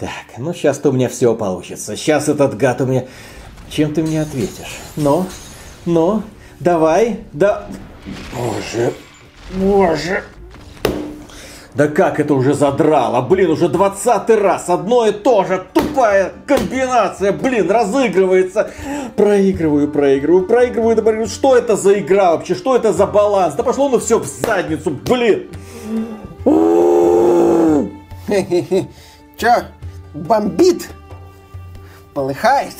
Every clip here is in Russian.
Так, ну сейчас-то у меня все получится. Сейчас этот гад у меня... Чем ты мне ответишь? Но, но, давай, да... Боже, боже... Да как это уже задрало? Блин, уже двадцатый раз одно и то же. Тупая комбинация, блин, разыгрывается. Проигрываю, проигрываю, проигрываю. Да, блин, что это за игра вообще? Что это за баланс? Да пошло ну все в задницу, блин. Чё? бомбит, полыхает.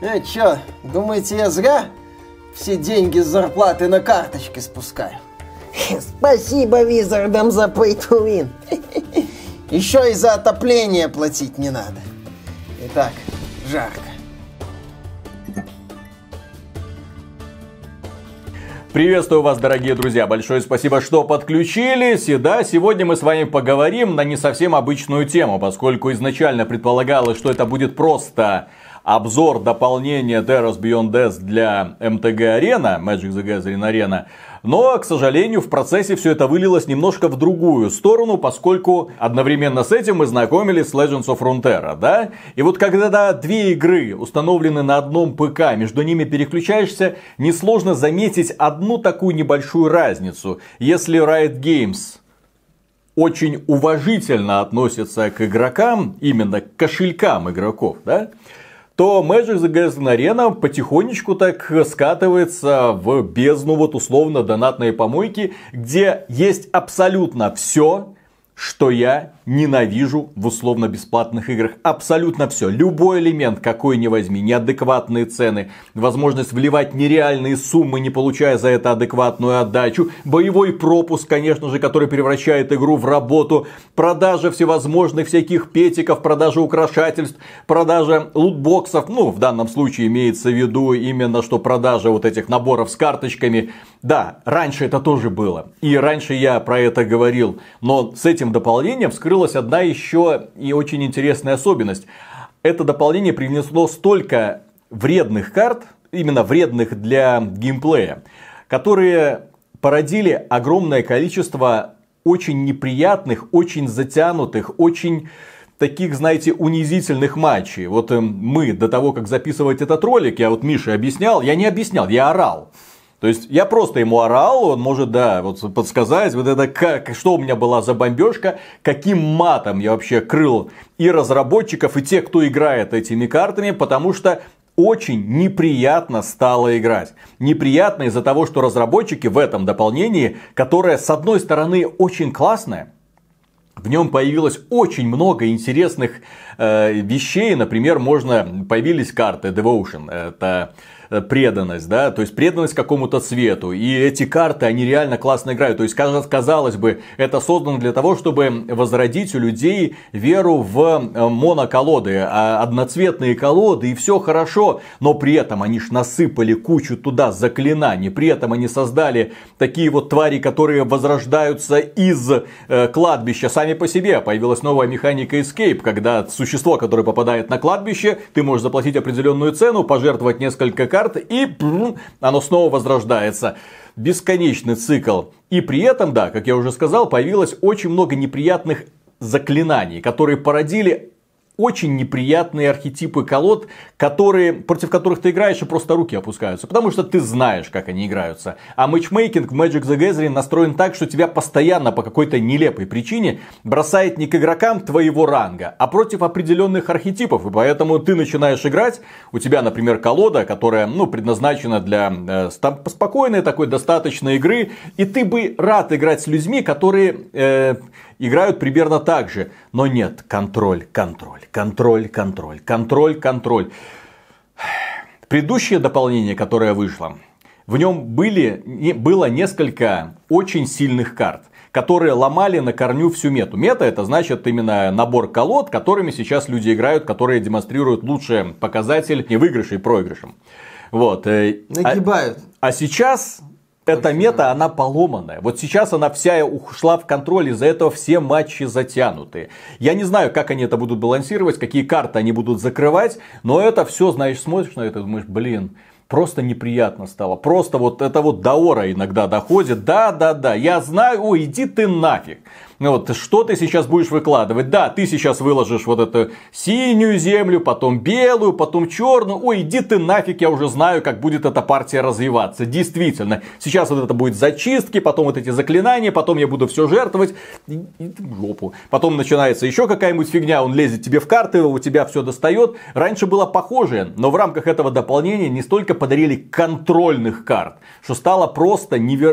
Э, чё, думаете, я зря все деньги с зарплаты на карточки спускаю? Спасибо визардам за pay Еще и за отопление платить не надо. Итак, жарко. Приветствую вас, дорогие друзья. Большое спасибо, что подключились. И да, сегодня мы с вами поговорим на не совсем обычную тему, поскольку изначально предполагалось, что это будет просто обзор дополнения Terrace Beyond Death для MTG Arena, Magic the Gathering Arena, но, к сожалению, в процессе все это вылилось немножко в другую сторону, поскольку одновременно с этим мы знакомились с Legends of Runeterra, да? И вот когда две игры установлены на одном ПК, между ними переключаешься, несложно заметить одну такую небольшую разницу. Если Riot Games очень уважительно относится к игрокам, именно к кошелькам игроков, да, то Magic the Gathering Arena потихонечку так скатывается в бездну вот условно донатной помойки, где есть абсолютно все, что я ненавижу в условно-бесплатных играх. Абсолютно все. Любой элемент, какой ни возьми. Неадекватные цены, возможность вливать нереальные суммы, не получая за это адекватную отдачу. Боевой пропуск, конечно же, который превращает игру в работу. Продажа всевозможных всяких петиков, продажа украшательств, продажа лутбоксов. Ну, в данном случае имеется в виду именно, что продажа вот этих наборов с карточками. Да, раньше это тоже было. И раньше я про это говорил. Но с этим этим дополнением вскрылась одна еще и очень интересная особенность. Это дополнение принесло столько вредных карт, именно вредных для геймплея, которые породили огромное количество очень неприятных, очень затянутых, очень таких, знаете, унизительных матчей. Вот э, мы до того, как записывать этот ролик, я вот Мише объяснял, я не объяснял, я орал. То есть я просто ему орал, он может, да, вот подсказать, вот это как, что у меня была за бомбежка, каким матом я вообще крыл и разработчиков, и тех, кто играет этими картами, потому что очень неприятно стало играть. Неприятно из-за того, что разработчики в этом дополнении, которое с одной стороны очень классное, в нем появилось очень много интересных э, вещей. Например, можно появились карты Devotion. Это э, Э, преданность, да, то есть преданность какому-то цвету. И эти карты, они реально классно играют. То есть, казалось бы, это создано для того, чтобы возродить у людей веру в э, моноколоды, а одноцветные колоды, и все хорошо. Но при этом они ж насыпали кучу туда заклинаний. При этом они создали такие вот твари, которые возрождаются из э, кладбища сами по себе. Появилась новая механика Escape, когда существо, которое попадает на кладбище, ты можешь заплатить определенную цену, пожертвовать несколько карты, и пм, оно снова возрождается. Бесконечный цикл. И при этом, да, как я уже сказал, появилось очень много неприятных заклинаний, которые породили очень неприятные архетипы колод, которые, против которых ты играешь, и просто руки опускаются. Потому что ты знаешь, как они играются. А матчмейкинг в Magic the Gathering настроен так, что тебя постоянно по какой-то нелепой причине бросает не к игрокам твоего ранга, а против определенных архетипов. И поэтому ты начинаешь играть, у тебя, например, колода, которая ну, предназначена для э, спокойной такой достаточной игры, и ты бы рад играть с людьми, которые... Э, играют примерно так же. Но нет, контроль, контроль, контроль, контроль, контроль, контроль. Предыдущее дополнение, которое вышло, в нем были, было несколько очень сильных карт которые ломали на корню всю мету. Мета это значит именно набор колод, которыми сейчас люди играют, которые демонстрируют лучший показатель не выигрышей и а проигрышем. Вот. Э, а, Нагибают. А, а сейчас эта мета, она поломанная. Вот сейчас она вся ушла в контроль, из-за этого все матчи затянуты. Я не знаю, как они это будут балансировать, какие карты они будут закрывать, но это все, знаешь, смотришь на это и думаешь, блин, просто неприятно стало. Просто вот это вот до ора иногда доходит. Да, да, да, я знаю, ой, иди ты нафиг. Ну вот, что ты сейчас будешь выкладывать? Да, ты сейчас выложишь вот эту синюю землю, потом белую, потом черную. Ой, иди ты нафиг, я уже знаю, как будет эта партия развиваться. Действительно, сейчас вот это будет зачистки, потом вот эти заклинания, потом я буду все жертвовать. И, и, жопу. Потом начинается еще какая-нибудь фигня, он лезет тебе в карты, у тебя все достает. Раньше было похожее, но в рамках этого дополнения не столько подарили контрольных карт, что стало просто невероятно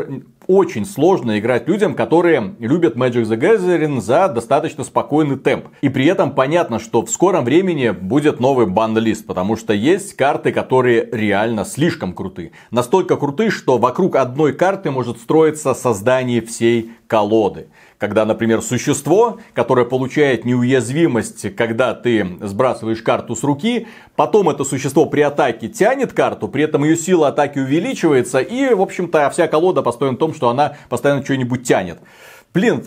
очень сложно играть людям, которые любят Magic the Gathering за достаточно спокойный темп. И при этом понятно, что в скором времени будет новый бан-лист, потому что есть карты, которые реально слишком круты. Настолько круты, что вокруг одной карты может строиться создание всей колоды. Когда, например, существо, которое получает неуязвимость, когда ты сбрасываешь карту с руки, потом это существо при атаке тянет карту, при этом ее сила атаки увеличивается, и, в общем-то, вся колода построена в том, что она постоянно что-нибудь тянет. Блин,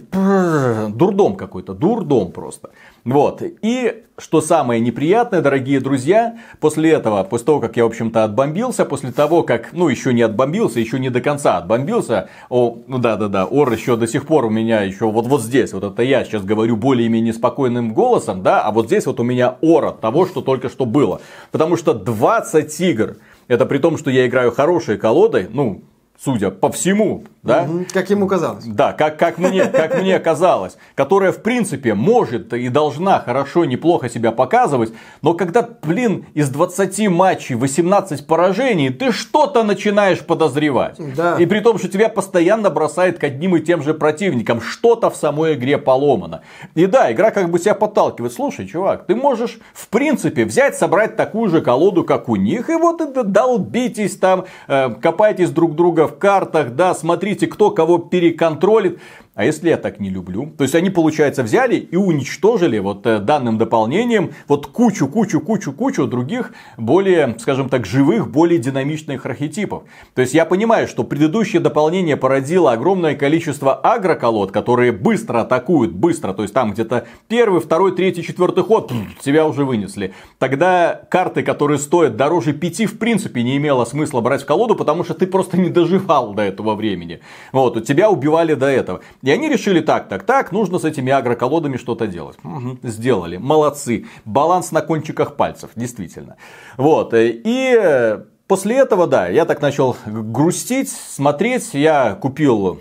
дурдом какой-то, дурдом просто. Вот. И что самое неприятное, дорогие друзья, после этого, после того, как я, в общем-то, отбомбился, после того, как, ну, еще не отбомбился, еще не до конца отбомбился, о, ну да-да-да, ор еще до сих пор у меня еще вот, вот здесь, вот это я сейчас говорю более-менее спокойным голосом, да, а вот здесь вот у меня ор от того, что только что было. Потому что 20 игр, это при том, что я играю хорошей колодой, ну, судя по всему, да? Угу, как ему казалось. Да, как, как, мне, как мне казалось, которая в принципе может и должна хорошо, неплохо себя показывать, но когда, блин, из 20 матчей 18 поражений, ты что-то начинаешь подозревать. Да. И при том, что тебя постоянно бросает к одним и тем же противникам, что-то в самой игре поломано. И да, игра как бы себя подталкивает. Слушай, чувак, ты можешь в принципе взять, собрать такую же колоду, как у них, и вот это долбитесь там, э, копайтесь друг друга в картах, да, смотрите, кто кого переконтролит а если я так не люблю? То есть они, получается, взяли и уничтожили вот э, данным дополнением вот кучу, кучу, кучу, кучу других более, скажем так, живых, более динамичных архетипов. То есть я понимаю, что предыдущее дополнение породило огромное количество агроколод, которые быстро атакуют, быстро. То есть там где-то первый, второй, третий, четвертый ход тебя уже вынесли. Тогда карты, которые стоят дороже пяти, в принципе не имело смысла брать в колоду, потому что ты просто не доживал до этого времени. Вот, у тебя убивали до этого. И они решили так, так, так, нужно с этими агроколодами что-то делать. Угу, сделали, молодцы. Баланс на кончиках пальцев, действительно. Вот, э, и э, после этого, да, я так начал грустить, смотреть. Я купил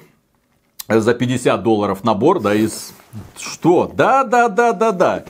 э, за 50 долларов набор, да, из что? Да, да, да, да, да.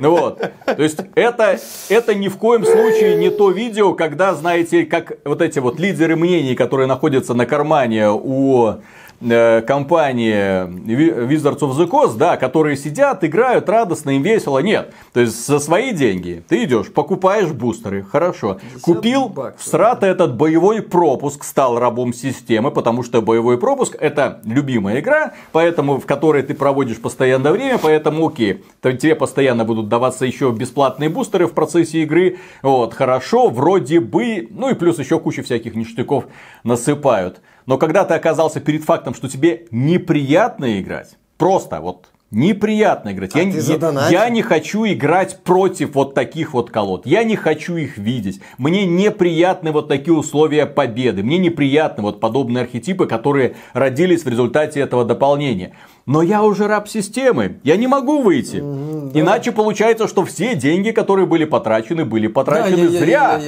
Вот. То есть это, это ни в коем случае не то видео, когда, знаете, как вот эти вот лидеры мнений, которые находятся на кармане у э, компании Wizards of the Coast, да, которые сидят, играют радостно, им весело. Нет, то есть за свои деньги ты идешь, покупаешь бустеры, хорошо. Купил баксов, срата да. этот боевой пропуск, стал рабом системы, потому что боевой пропуск это любимая игра, поэтому в которой ты проводишь постоянно постоянное время, поэтому окей, то тебе постоянно будут даваться еще бесплатные бустеры в процессе игры. Вот, хорошо, вроде бы, ну и плюс еще куча всяких ништяков насыпают. Но когда ты оказался перед фактом, что тебе неприятно играть, просто вот Неприятно играть. А я, не, я не хочу играть против вот таких вот колод. Я не хочу их видеть. Мне неприятны вот такие условия победы. Мне неприятны вот подобные архетипы, которые родились в результате этого дополнения. Но я уже раб системы. Я не могу выйти. Mm, да. Иначе получается, что все деньги, которые были потрачены, были потрачены да, зря.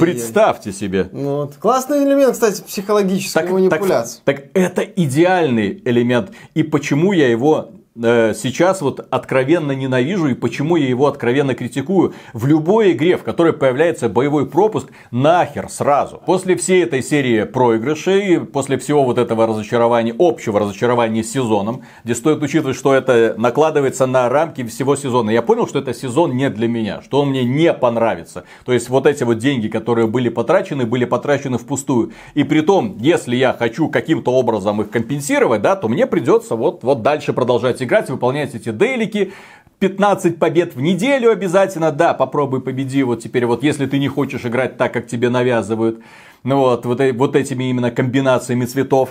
Представьте себе. Ну вот. Классный элемент, кстати, психологической так, манипуляции. Так, так это идеальный элемент. И почему я его Э, сейчас вот откровенно ненавижу и почему я его откровенно критикую. В любой игре, в которой появляется боевой пропуск, нахер сразу. После всей этой серии проигрышей, после всего вот этого разочарования, общего разочарования с сезоном, где стоит учитывать, что это накладывается на рамки всего сезона. Я понял, что это сезон не для меня, что он мне не понравится. То есть вот эти вот деньги, которые были потрачены, были потрачены впустую. И при том, если я хочу каким-то образом их компенсировать, да, то мне придется вот, вот дальше продолжать играть, выполнять эти дейлики, 15 побед в неделю обязательно, да, попробуй победи, вот теперь вот если ты не хочешь играть так, как тебе навязывают, ну вот, вот, э, вот этими именно комбинациями цветов.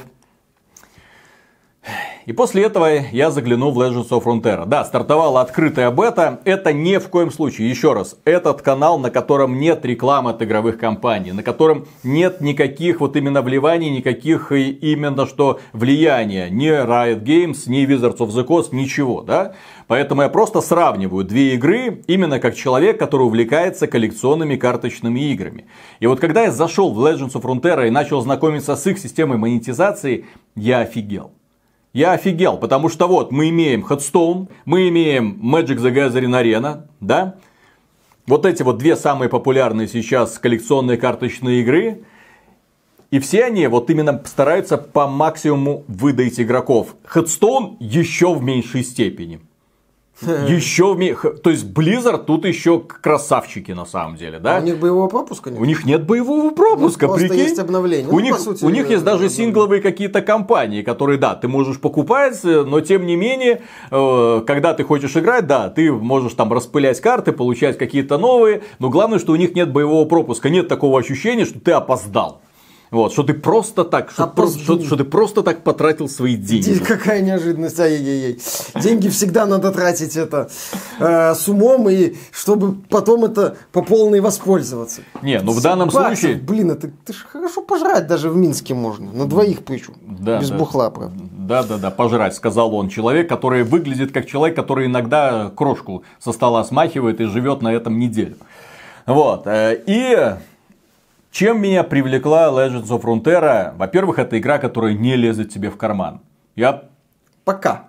И после этого я загляну в Legends of Frontera. Да, стартовала открытая бета. Это ни в коем случае, еще раз, этот канал, на котором нет рекламы от игровых компаний, на котором нет никаких вот именно вливаний, никаких именно что влияния. Ни Riot Games, ни Wizards of the Coast, ничего, да? Поэтому я просто сравниваю две игры именно как человек, который увлекается коллекционными карточными играми. И вот когда я зашел в Legends of Frontera и начал знакомиться с их системой монетизации, я офигел я офигел, потому что вот мы имеем Headstone, мы имеем Magic the Gathering Arena, да? Вот эти вот две самые популярные сейчас коллекционные карточные игры. И все они вот именно стараются по максимуму выдать игроков. Headstone еще в меньшей степени. Еще в То есть Blizzard тут еще красавчики на самом деле, да? А у них боевого пропуска нет. У них нет боевого пропуска, у ну, прикинь. есть обновление. У, ну, них, у них есть даже сингловые какие-то компании, которые, да, ты можешь покупать, э, но тем не менее, э, когда ты хочешь играть, да, ты можешь там распылять карты, получать какие-то новые, но главное, что у них нет боевого пропуска, нет такого ощущения, что ты опоздал. Вот, что ты просто так, что, а про, что, что ты просто так потратил свои деньги. Какая неожиданность, ай-яй-яй. Деньги всегда надо тратить это э, с умом, и чтобы потом это по полной воспользоваться. Не, ну в данном случае... Блин, это ты же хорошо пожрать даже в Минске можно, на двоих причем, да, без да, бухла, правда. Да-да-да, пожрать, сказал он. Человек, который выглядит как человек, который иногда крошку со стола смахивает и живет на этом неделю. Вот, э, и чем меня привлекла Legends of Frontera? Во-первых, это игра, которая не лезет тебе в карман. Я... Пока.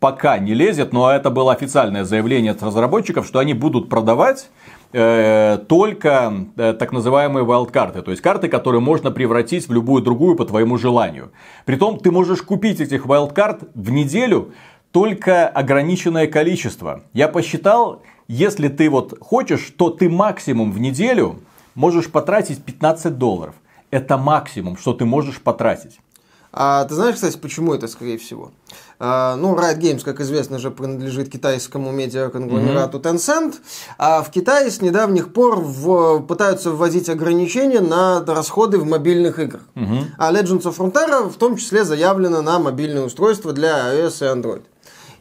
Пока не лезет, но это было официальное заявление от разработчиков, что они будут продавать э, только э, так называемые вайлдкарты, то есть карты, которые можно превратить в любую другую по твоему желанию. Притом ты можешь купить этих вайлдкарт в неделю только ограниченное количество. Я посчитал, если ты вот хочешь, то ты максимум в неделю можешь потратить 15 долларов. Это максимум, что ты можешь потратить. А ты знаешь, кстати, почему это, скорее всего? А, ну, Riot Games, как известно же, принадлежит китайскому медиаконгломерату mm-hmm. Tencent. А в Китае с недавних пор в, пытаются вводить ограничения на расходы в мобильных играх. Mm-hmm. А Legends of Frontera в том числе заявлено на мобильные устройства для iOS и Android.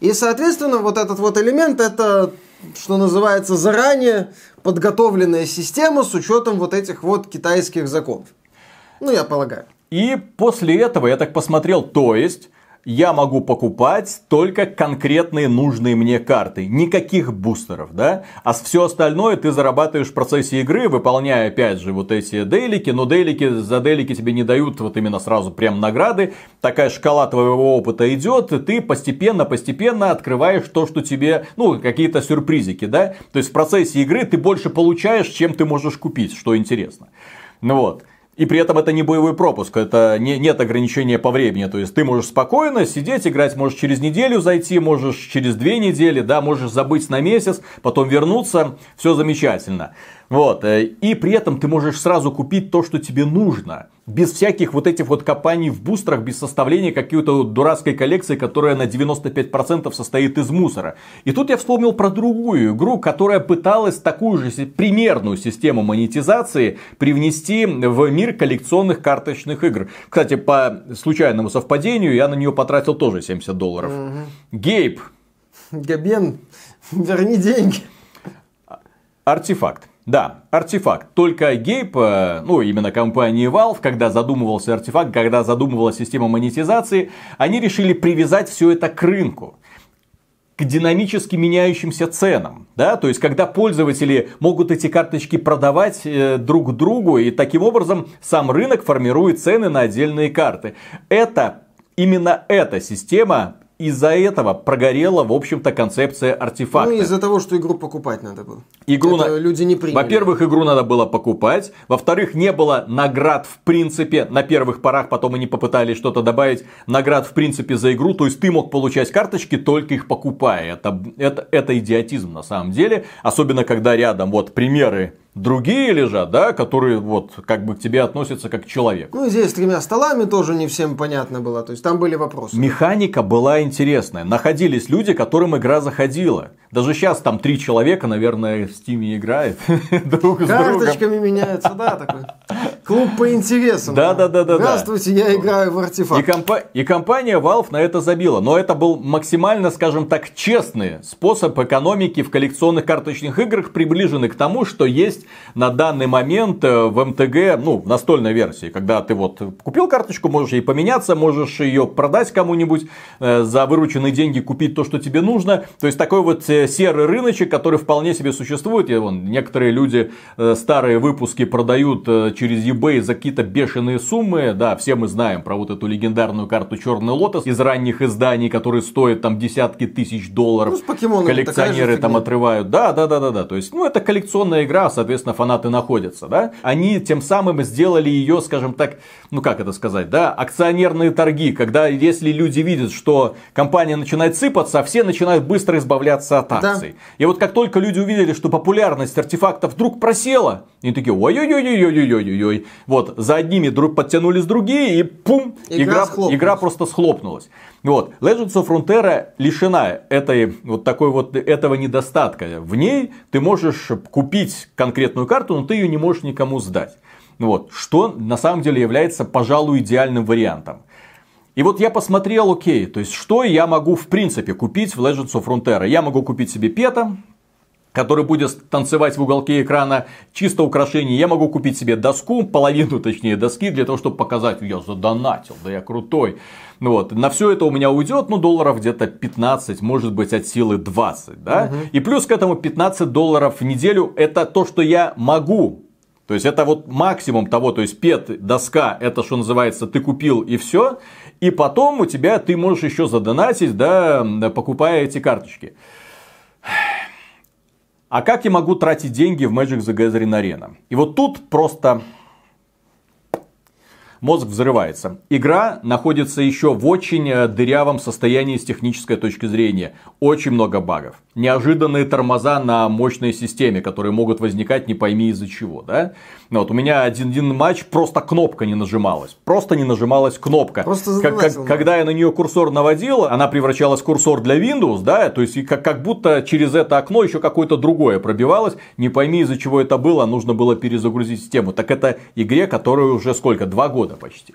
И, соответственно, вот этот вот элемент – это что называется, заранее подготовленная система с учетом вот этих вот китайских законов. Ну, я полагаю. И после этого я так посмотрел, то есть я могу покупать только конкретные нужные мне карты. Никаких бустеров, да? А все остальное ты зарабатываешь в процессе игры, выполняя опять же вот эти дейлики. Но дейлики, за дейлики тебе не дают вот именно сразу прям награды. Такая шкала твоего опыта идет, и ты постепенно-постепенно открываешь то, что тебе, ну, какие-то сюрпризики, да? То есть в процессе игры ты больше получаешь, чем ты можешь купить, что интересно. Ну вот. И при этом это не боевой пропуск, это не, нет ограничения по времени. То есть ты можешь спокойно сидеть, играть, можешь через неделю зайти, можешь через две недели, да, можешь забыть на месяц, потом вернуться, все замечательно. Вот. Э, и при этом ты можешь сразу купить то, что тебе нужно. Без всяких вот этих вот копаний в бустерах, без составления какой-то дурацкой коллекции, которая на 95% состоит из мусора. И тут я вспомнил про другую игру, которая пыталась такую же примерную систему монетизации привнести в мир коллекционных карточных игр. Кстати, по случайному совпадению я на нее потратил тоже 70 долларов. Угу. Гейб. Габен, верни деньги. Артефакт. Да, артефакт. Только Гейб, э, ну именно компании Valve, когда задумывался артефакт, когда задумывалась система монетизации, они решили привязать все это к рынку к динамически меняющимся ценам. Да? То есть, когда пользователи могут эти карточки продавать э, друг другу, и таким образом сам рынок формирует цены на отдельные карты. Это Именно эта система из-за этого прогорела, в общем-то, концепция артефакта. Ну, из-за того, что игру покупать надо было. Игру Это на... люди не приняли. Во-первых, игру надо было покупать. Во-вторых, не было наград, в принципе, на первых порах, потом они попытались что-то добавить, наград, в принципе, за игру. То есть, ты мог получать карточки, только их покупая. Это, это, это идиотизм, на самом деле. Особенно, когда рядом, вот, примеры Другие лежат, да, которые вот как бы к тебе относятся как человек. Ну, здесь с тремя столами тоже не всем понятно было, то есть там были вопросы. Механика была интересная. Находились люди, которым игра заходила. Даже сейчас там три человека, наверное, в Стиме играет друг с другом. Карточками меняются, да, такой. Клуб по интересам. Да, да, да, да. Здравствуйте, я играю в артефакт. И, и компания Valve на это забила. Но это был максимально, скажем так, честный способ экономики в коллекционных карточных играх, приближенный к тому, что есть на данный момент э, в МТГ, ну, в настольной версии. Когда ты вот купил карточку, можешь ей поменяться, можешь ее продать кому-нибудь, э, за вырученные деньги купить то, что тебе нужно. То есть такой вот э, серый рыночек, который вполне себе существует. И, вон, некоторые люди э, старые выпуски продают э, через eBay за какие-то бешеные суммы. Да, все мы знаем про вот эту легендарную карту Черный Лотос из ранних изданий, которые стоят там десятки тысяч долларов. Ну, Коллекционеры там отрывают. Да, да, да, да, да. То есть, ну, это коллекционная игра, соответственно, фанаты находятся, да. Они тем самым сделали ее, скажем так, ну как это сказать, да, акционерные торги, когда если люди видят, что компания начинает сыпаться, все начинают быстро избавляться от адаптаций. Да. И вот как только люди увидели, что популярность артефактов вдруг просела, они такие ой-ой-ой-ой-ой-ой-ой-ой. Вот, за одними друг подтянулись другие, и пум, игра, игра, игра просто схлопнулась. Вот, Legends of Frontera лишена этой, вот такой вот, этого недостатка. В ней ты можешь купить конкретную карту, но ты ее не можешь никому сдать. Вот, что на самом деле является, пожалуй, идеальным вариантом. И вот я посмотрел, окей, то есть что я могу в принципе купить в Legends of Frontera? Я могу купить себе Пета, который будет танцевать в уголке экрана, чисто украшение. Я могу купить себе доску, половину точнее доски, для того, чтобы показать, я задонатил, да я крутой. Вот. На все это у меня уйдет, ну, долларов где-то 15, может быть, от силы 20, да? Угу. И плюс к этому 15 долларов в неделю, это то, что я могу то есть это вот максимум того, то есть пет, доска, это что называется, ты купил и все. И потом у тебя ты можешь еще задонатить, да, покупая эти карточки. А как я могу тратить деньги в Magic the Gathering Arena? И вот тут просто мозг взрывается. Игра находится еще в очень э, дырявом состоянии с технической точки зрения. Очень много багов. Неожиданные тормоза на мощной системе, которые могут возникать не пойми из-за чего. Да? Ну вот у меня один-один матч, просто кнопка не нажималась. Просто не нажималась кнопка. Просто как, как, Когда я на нее курсор наводил, она превращалась в курсор для Windows, да, то есть как, как будто через это окно еще какое-то другое пробивалось. Не пойми из-за чего это было, нужно было перезагрузить систему. Так это игре, которая уже сколько? Два года года почти.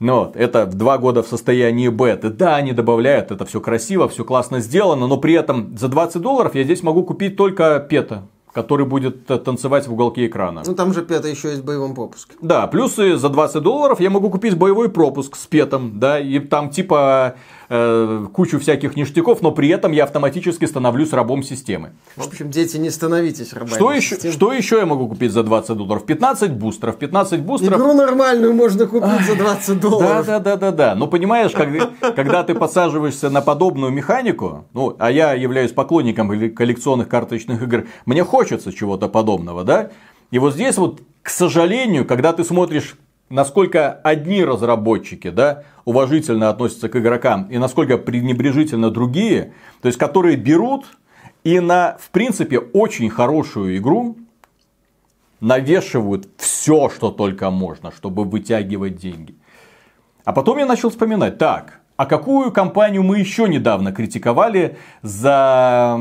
Но ну это в два года в состоянии беты. Да, они добавляют, это все красиво, все классно сделано, но при этом за 20 долларов я здесь могу купить только пета который будет э, танцевать в уголке экрана. Ну там же пета еще есть в боевом пропуске. Да, Плюсы за 20 долларов я могу купить боевой пропуск с петом, да, и там типа э, кучу всяких ништяков, но при этом я автоматически становлюсь рабом системы. В общем, дети, не становитесь рабами что системы. еще, что еще я могу купить за 20 долларов? 15 бустеров, 15 бустеров. Игру нормальную можно купить Ах, за 20 долларов. Да, да, да, да, да. Но ну, понимаешь, когда, когда ты подсаживаешься на подобную механику, ну, а я являюсь поклонником коллекционных карточных игр, мне хочется чего-то подобного, да? И вот здесь вот, к сожалению, когда ты смотришь насколько одни разработчики да, уважительно относятся к игрокам и насколько пренебрежительно другие, то есть которые берут и на, в принципе, очень хорошую игру навешивают все, что только можно, чтобы вытягивать деньги. А потом я начал вспоминать, так, а какую компанию мы еще недавно критиковали за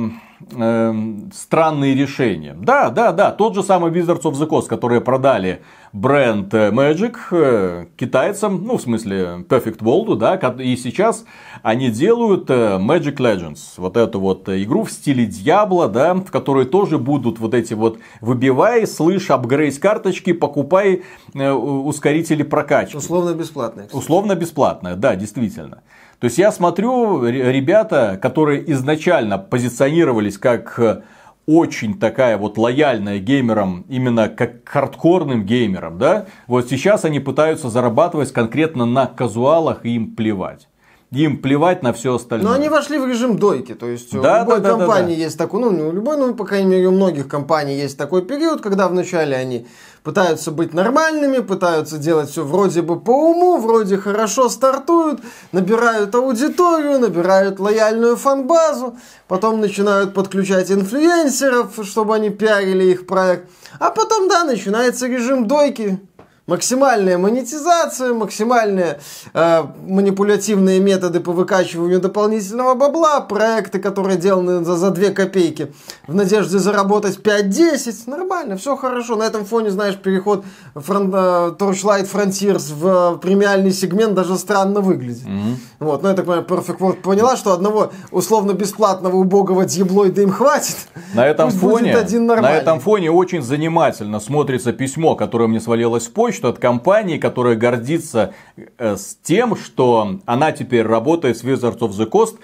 Эм, странные решения. Да, да, да, тот же самый Wizards of the Coast, которые продали бренд э, Magic э, китайцам, ну, в смысле, Perfect World, да, и сейчас они делают э, Magic Legends, вот эту вот игру в стиле Дьявола, да, в которой тоже будут вот эти вот выбивай, слышь, апгрейд карточки, покупай ускорители прокачки. Условно бесплатные. Условно бесплатная, да, действительно. То есть я смотрю, ребята, которые изначально позиционировались как э, очень такая вот лояльная геймерам, именно как хардкорным геймерам, да, вот сейчас они пытаются зарабатывать конкретно на казуалах и им плевать им плевать на все остальное. Но они вошли в режим дойки, то есть да, у любой да, да, компании да, да. есть такой, ну не у любой, но по крайней мере у многих компаний есть такой период, когда вначале они пытаются быть нормальными, пытаются делать все вроде бы по уму, вроде хорошо стартуют, набирают аудиторию, набирают лояльную фанбазу, потом начинают подключать инфлюенсеров, чтобы они пиарили их проект, а потом, да, начинается режим дойки, Максимальная монетизация, максимальные э, манипулятивные методы по выкачиванию дополнительного бабла, проекты, которые деланы за, за 2 копейки в надежде заработать 5-10, нормально, все хорошо. На этом фоне, знаешь, переход фрон, э, Torchlight Frontiers в э, премиальный сегмент даже странно выглядит. Mm-hmm. Вот, ну, я так понимаю, Perfect World поняла, что одного условно-бесплатного убогого дьяблоида им хватит. На этом, Пусть фоне, на этом фоне очень занимательно смотрится письмо, которое мне свалилось в почту, что от компании, которая гордится э, с тем, что она теперь работает с Wizards of the Coast,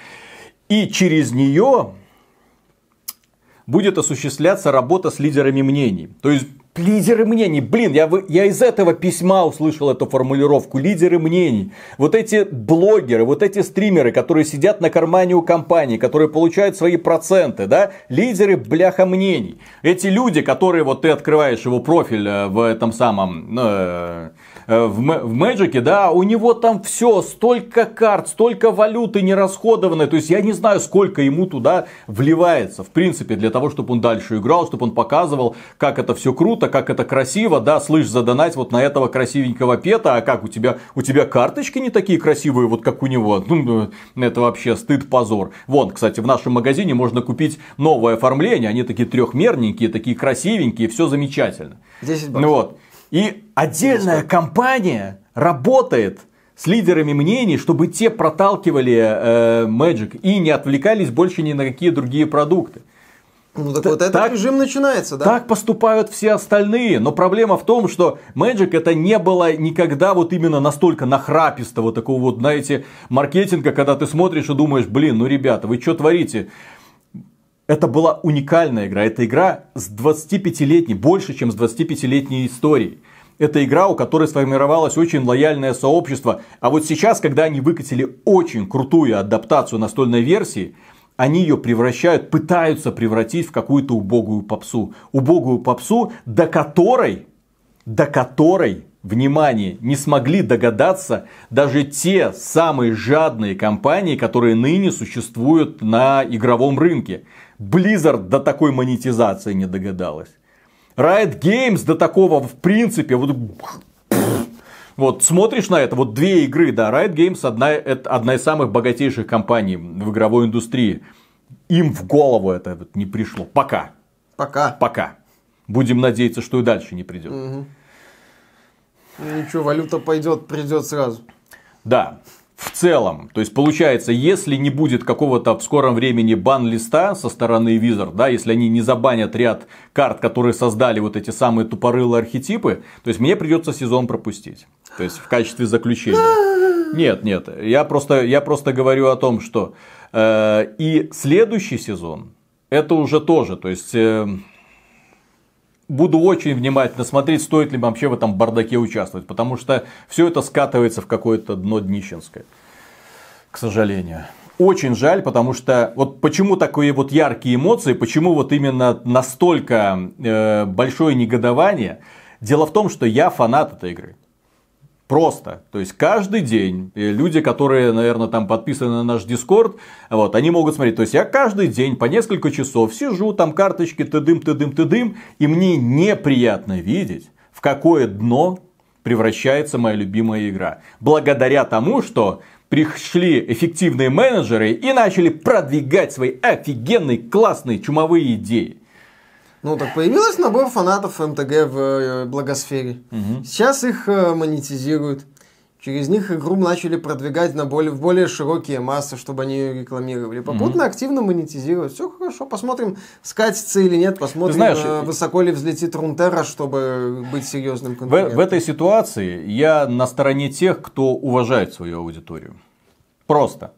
и через нее будет осуществляться работа с лидерами мнений. То есть Лидеры мнений. Блин, я, я из этого письма услышал эту формулировку. Лидеры мнений. Вот эти блогеры, вот эти стримеры, которые сидят на кармане у компании, которые получают свои проценты, да? Лидеры бляха мнений. Эти люди, которые, вот ты открываешь его профиль э, в этом самом... Э, Э, в, в Magic, да, у него там все, столько карт, столько валюты не расходованы. То есть я не знаю, сколько ему туда вливается, в принципе, для того, чтобы он дальше играл, чтобы он показывал, как это все круто, как это красиво, да, слышь, задонать вот на этого красивенького пета, а как у тебя, у тебя карточки не такие красивые, вот как у него, ну, э, это вообще стыд, позор. Вон, кстати, в нашем магазине можно купить новое оформление, они такие трехмерненькие, такие красивенькие, все замечательно. 10 баксов. Вот. И отдельная компания работает с лидерами мнений, чтобы те проталкивали э, Magic и не отвлекались больше ни на какие другие продукты. Ну так Т- вот этот так, режим начинается, да? Так поступают все остальные, но проблема в том, что Magic это не было никогда вот именно настолько нахрапистого такого вот, знаете, маркетинга, когда ты смотришь и думаешь, блин, ну ребята, вы что творите? Это была уникальная игра. Это игра с 25-летней, больше, чем с 25-летней историей. Это игра, у которой сформировалось очень лояльное сообщество. А вот сейчас, когда они выкатили очень крутую адаптацию настольной версии, они ее превращают, пытаются превратить в какую-то убогую попсу. Убогую попсу, до которой, до которой, внимание, не смогли догадаться даже те самые жадные компании, которые ныне существуют на игровом рынке. Blizzard до такой монетизации не догадалась. Riot Games до такого, в принципе, вот вот смотришь на это, вот две игры, да, Riot Games одна, это одна из самых богатейших компаний в игровой индустрии. Им в голову это вот не пришло. Пока. Пока. Пока. Будем надеяться, что и дальше не придет. Угу. Ничего, валюта пойдет, придет сразу. Да в целом. То есть получается, если не будет какого-то в скором времени бан-листа со стороны Визор, да, если они не забанят ряд карт, которые создали вот эти самые тупорылые архетипы, то есть мне придется сезон пропустить. То есть в качестве заключения. Нет, нет, я просто, я просто говорю о том, что э, и следующий сезон это уже тоже, то есть э, буду очень внимательно смотреть, стоит ли вообще в этом бардаке участвовать, потому что все это скатывается в какое-то дно днищенское, к сожалению. Очень жаль, потому что вот почему такие вот яркие эмоции, почему вот именно настолько э, большое негодование. Дело в том, что я фанат этой игры. Просто. То есть каждый день люди, которые, наверное, там подписаны на наш Дискорд, вот, они могут смотреть. То есть я каждый день по несколько часов сижу, там карточки тыдым, тыдым, тыдым, и мне неприятно видеть, в какое дно превращается моя любимая игра. Благодаря тому, что пришли эффективные менеджеры и начали продвигать свои офигенные классные чумовые идеи. Ну, так появилось набор фанатов МТГ в э, благосфере. Угу. Сейчас их э, монетизируют. Через них игру начали продвигать на более, в более широкие массы, чтобы они ее рекламировали. Попутно mm-hmm. активно монетизируют. Все хорошо, посмотрим, скатится или нет, посмотрим, знаешь, э, высоко ли взлетит Рунтера, чтобы быть серьезным конкурентом. В, в этой ситуации я на стороне тех, кто уважает свою аудиторию. Просто.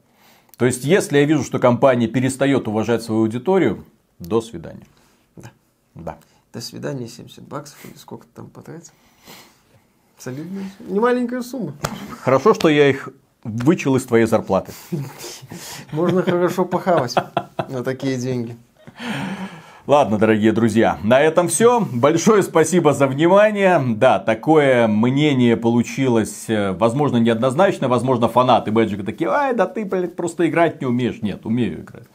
То есть, если я вижу, что компания перестает уважать свою аудиторию, до свидания. Да. До свидания, 70 баксов или сколько там потратится? Солидная, немаленькая сумма. Хорошо, что я их вычел из твоей зарплаты. Можно хорошо похавать на такие деньги. Ладно, дорогие друзья, на этом все. Большое спасибо за внимание. Да, такое мнение получилось, э, возможно, неоднозначно. Возможно, фанаты Мэджика такие, ай, да ты, блядь, просто играть не умеешь. Нет, умею играть.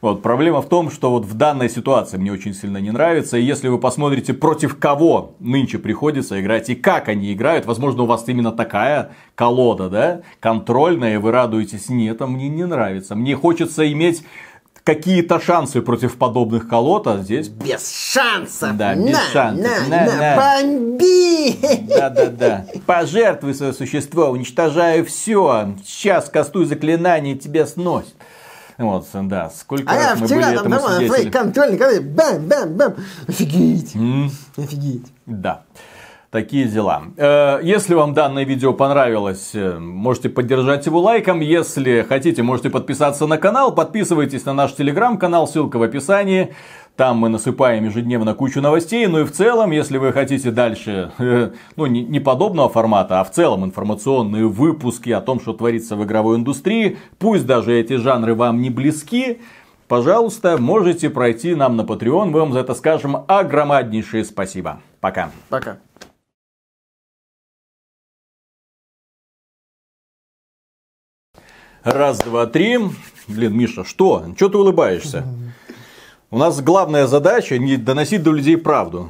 Вот. Проблема в том, что вот в данной ситуации мне очень сильно не нравится. И если вы посмотрите, против кого нынче приходится играть и как они играют, возможно, у вас именно такая колода, да, контрольная, и вы радуетесь, нет, это а мне не нравится. Мне хочется иметь какие-то шансы против подобных колод, а здесь... Без шансов! Да, без на, шансов. На, на, на, на. бомби! Да-да-да. Пожертвуй свое существо, уничтожаю все. Сейчас кастую заклинание, тебе сносит. Вот, да, сколько а я мы вчера были там этому дома свидетели. контрольный, короче, бэм, бэм, бэм. Офигеть. Mm. Офигеть. Да. Такие дела. Э, если вам данное видео понравилось, э, можете поддержать его лайком. Если хотите, можете подписаться на канал. Подписывайтесь на наш телеграм-канал, ссылка в описании. Там мы насыпаем ежедневно кучу новостей, ну и в целом, если вы хотите дальше, э, ну не подобного формата, а в целом информационные выпуски о том, что творится в игровой индустрии, пусть даже эти жанры вам не близки, пожалуйста, можете пройти нам на Patreon, мы вам за это скажем огромнейшее спасибо. Пока. Пока. Раз, два, три. Блин, Миша, что? Чего ты улыбаешься? У нас главная задача не доносить до людей правду.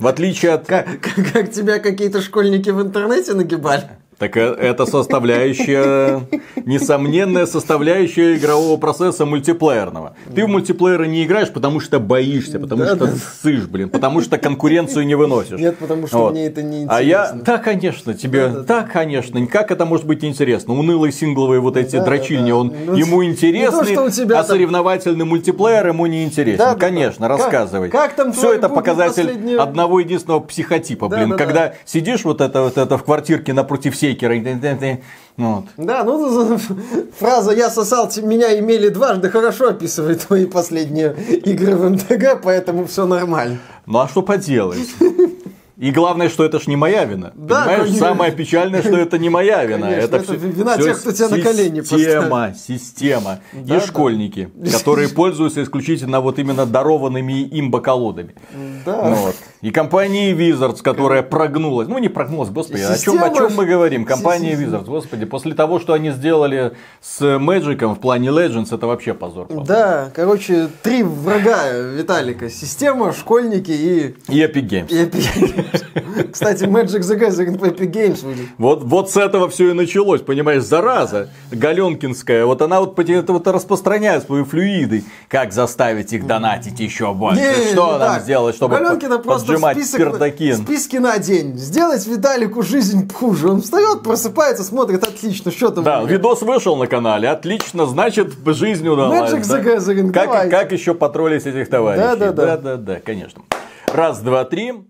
В отличие от... Как, как, как тебя какие-то школьники в интернете нагибали? Так э, это составляющая, несомненная составляющая игрового процесса мультиплеерного. Ты в мультиплееры не играешь, потому что боишься, потому да, что да. ссышь, блин, потому что конкуренцию не выносишь. Нет, потому что вот. мне это не интересно. А я, да, конечно, тебе, да, да, да, конечно, как это может быть интересно? Унылые сингловые вот эти да, дрочильни, да, да. он ну, ему интересный, то, тебя а там... соревновательный мультиплеер ему не интересен. Да, конечно, да. рассказывай. Как, там Все это показатель последнего... одного единственного психотипа, да, блин, да, когда да. сидишь вот это вот это в квартирке напротив всей шейкера. Ну вот. Да, ну, ну, ну фраза «я сосал, меня имели дважды» хорошо описывает твои последние игры в МТГ, поэтому все нормально. Ну а что поделать? И главное, что это ж не моя вина. Да, Понимаешь, конечно. самое печальное, что это не моя вина. Конечно, это, это вина все тех, кто тебя на колени поставил. Система, система. и да. школьники, которые пользуются исключительно вот именно дарованными им бокалодами. Да. Вот. И компании Wizards, которая прогнулась. Ну, не прогнулась, господи, Система... о, чем, о чем мы говорим? Компания Wizards, господи, после того, что они сделали с Magic в плане Legends, это вообще позор. По да, короче, три врага Виталика. Система, школьники и... И Epic Games. И Epic Games. Кстати, Magic the Gathering по Epic Games Вот, вот с этого все и началось, понимаешь, зараза Галенкинская. Вот она вот, это вот распространяет свои флюиды. Как заставить их донатить еще больше? Не, что нам сделать, чтобы Галенкина просто поджимать список, пердакин. Списки на день. Сделать Виталику жизнь хуже. Он встает, просыпается, смотрит, отлично, что там. Да, видос вышел на канале, отлично, значит, жизнь удалась. Magic да? the Gathering, как, давайте. как еще потроллить этих товарищей? Да, да, да. Да, да, да, конечно. Раз, два, три.